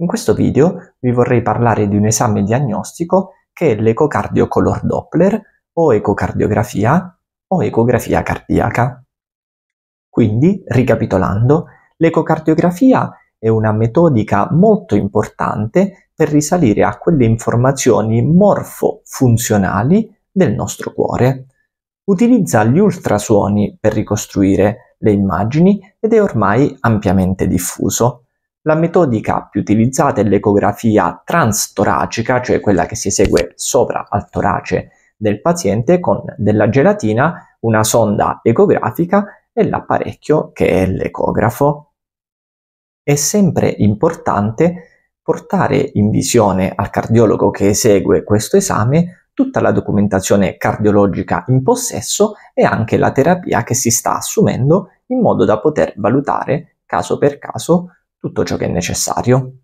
In questo video vi vorrei parlare di un esame diagnostico che è l'ecocardiocolor Doppler o ecocardiografia o ecografia cardiaca. Quindi, ricapitolando, l'ecocardiografia è una metodica molto importante per risalire a quelle informazioni morfo-funzionali del nostro cuore. Utilizza gli ultrasuoni per ricostruire le immagini ed è ormai ampiamente diffuso. La metodica più utilizzata è l'ecografia transtoracica, cioè quella che si esegue sopra al torace del paziente con della gelatina, una sonda ecografica e l'apparecchio che è l'ecografo. È sempre importante portare in visione al cardiologo che esegue questo esame tutta la documentazione cardiologica in possesso e anche la terapia che si sta assumendo in modo da poter valutare caso per caso tutto ciò che è necessario.